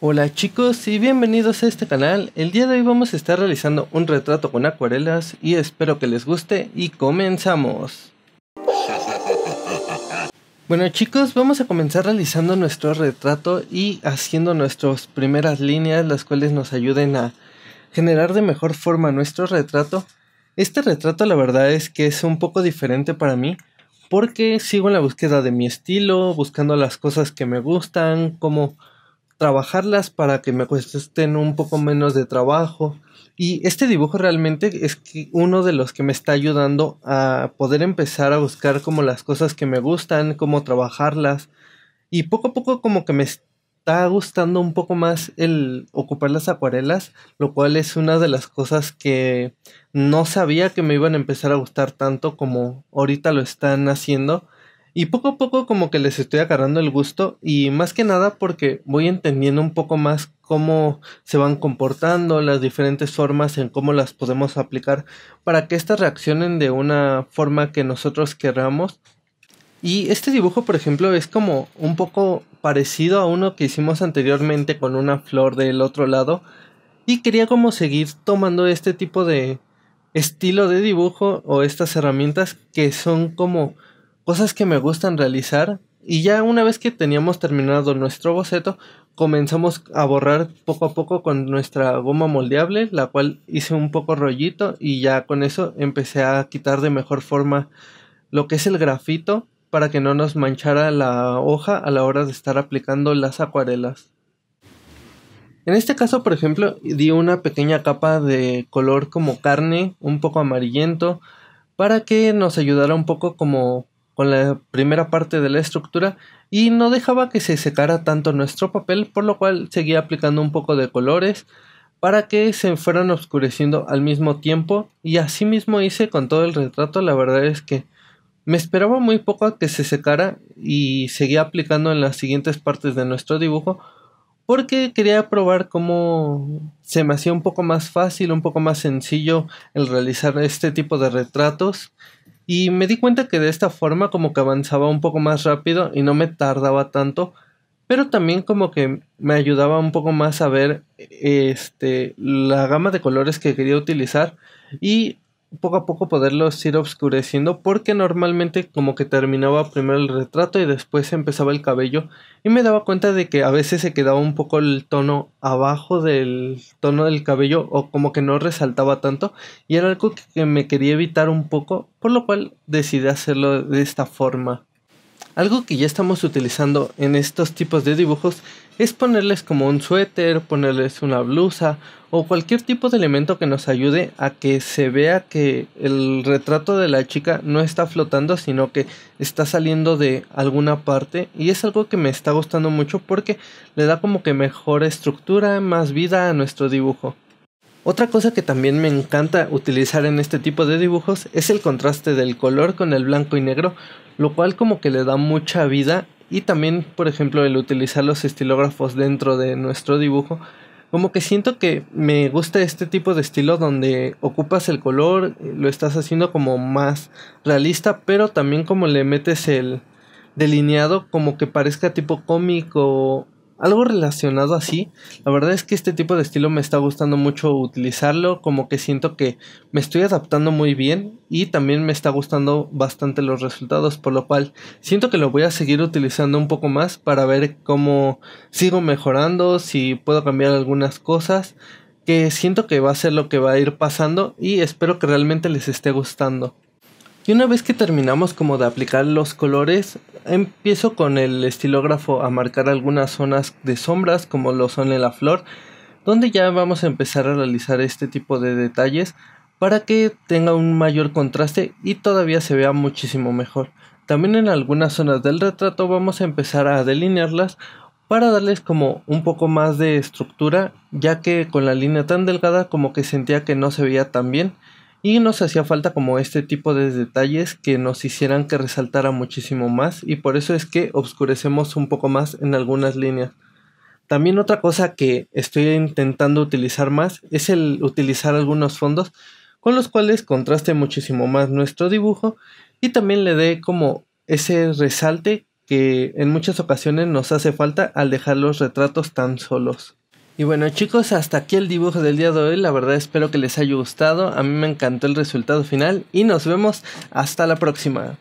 Hola chicos y bienvenidos a este canal, el día de hoy vamos a estar realizando un retrato con acuarelas y espero que les guste y comenzamos. Bueno chicos, vamos a comenzar realizando nuestro retrato y haciendo nuestras primeras líneas las cuales nos ayuden a generar de mejor forma nuestro retrato. Este retrato la verdad es que es un poco diferente para mí porque sigo en la búsqueda de mi estilo, buscando las cosas que me gustan, cómo trabajarlas para que me cuesten un poco menos de trabajo. Y este dibujo realmente es uno de los que me está ayudando a poder empezar a buscar como las cosas que me gustan, cómo trabajarlas. Y poco a poco como que me está gustando un poco más el ocupar las acuarelas, lo cual es una de las cosas que no sabía que me iban a empezar a gustar tanto como ahorita lo están haciendo. Y poco a poco como que les estoy agarrando el gusto y más que nada porque voy entendiendo un poco más cómo se van comportando, las diferentes formas en cómo las podemos aplicar para que éstas reaccionen de una forma que nosotros queramos. Y este dibujo, por ejemplo, es como un poco parecido a uno que hicimos anteriormente con una flor del otro lado y quería como seguir tomando este tipo de estilo de dibujo o estas herramientas que son como cosas que me gustan realizar y ya una vez que teníamos terminado nuestro boceto comenzamos a borrar poco a poco con nuestra goma moldeable la cual hice un poco rollito y ya con eso empecé a quitar de mejor forma lo que es el grafito para que no nos manchara la hoja a la hora de estar aplicando las acuarelas. En este caso, por ejemplo, di una pequeña capa de color como carne, un poco amarillento, para que nos ayudara un poco como con la primera parte de la estructura y no dejaba que se secara tanto nuestro papel, por lo cual seguía aplicando un poco de colores para que se fueran oscureciendo al mismo tiempo y así mismo hice con todo el retrato, la verdad es que me esperaba muy poco a que se secara y seguía aplicando en las siguientes partes de nuestro dibujo porque quería probar cómo se me hacía un poco más fácil, un poco más sencillo el realizar este tipo de retratos y me di cuenta que de esta forma como que avanzaba un poco más rápido y no me tardaba tanto, pero también como que me ayudaba un poco más a ver este la gama de colores que quería utilizar y poco a poco poderlos ir obscureciendo porque normalmente como que terminaba primero el retrato y después empezaba el cabello y me daba cuenta de que a veces se quedaba un poco el tono abajo del tono del cabello o como que no resaltaba tanto y era algo que me quería evitar un poco por lo cual decidí hacerlo de esta forma. Algo que ya estamos utilizando en estos tipos de dibujos es ponerles como un suéter, ponerles una blusa o cualquier tipo de elemento que nos ayude a que se vea que el retrato de la chica no está flotando, sino que está saliendo de alguna parte y es algo que me está gustando mucho porque le da como que mejor estructura, más vida a nuestro dibujo. Otra cosa que también me encanta utilizar en este tipo de dibujos es el contraste del color con el blanco y negro, lo cual como que le da mucha vida y también, por ejemplo, el utilizar los estilógrafos dentro de nuestro dibujo. Como que siento que me gusta este tipo de estilo donde ocupas el color, eh, lo estás haciendo como más realista, pero también como le metes el delineado como que parezca tipo cómico algo relacionado así. La verdad es que este tipo de estilo me está gustando mucho utilizarlo, como que siento que me estoy adaptando muy bien y también me está gustando bastante los resultados, por lo cual siento que lo voy a seguir utilizando un poco más para ver cómo sigo mejorando, si puedo cambiar algunas cosas, que siento que va a ser lo que va a ir pasando y espero que realmente les esté gustando. Y una vez que terminamos como de aplicar los colores, empiezo con el estilógrafo a marcar algunas zonas de sombras como lo son en la flor, donde ya vamos a empezar a realizar este tipo de detalles para que tenga un mayor contraste y todavía se vea muchísimo mejor. También en algunas zonas del retrato vamos a empezar a delinearlas para darles como un poco más de estructura, ya que con la línea tan delgada como que sentía que no se veía tan bien y nos hacía falta como este tipo de detalles que nos hicieran que resaltara muchísimo más y por eso es que oscurecemos un poco más en algunas líneas. También otra cosa que estoy intentando utilizar más es el utilizar algunos fondos con los cuales contraste muchísimo más nuestro dibujo y también le dé como ese resalte que en muchas ocasiones nos hace falta al dejar los retratos tan solos. Y bueno chicos, hasta aquí el dibujo del día de hoy, la verdad espero que les haya gustado, a mí me encantó el resultado final y nos vemos hasta la próxima.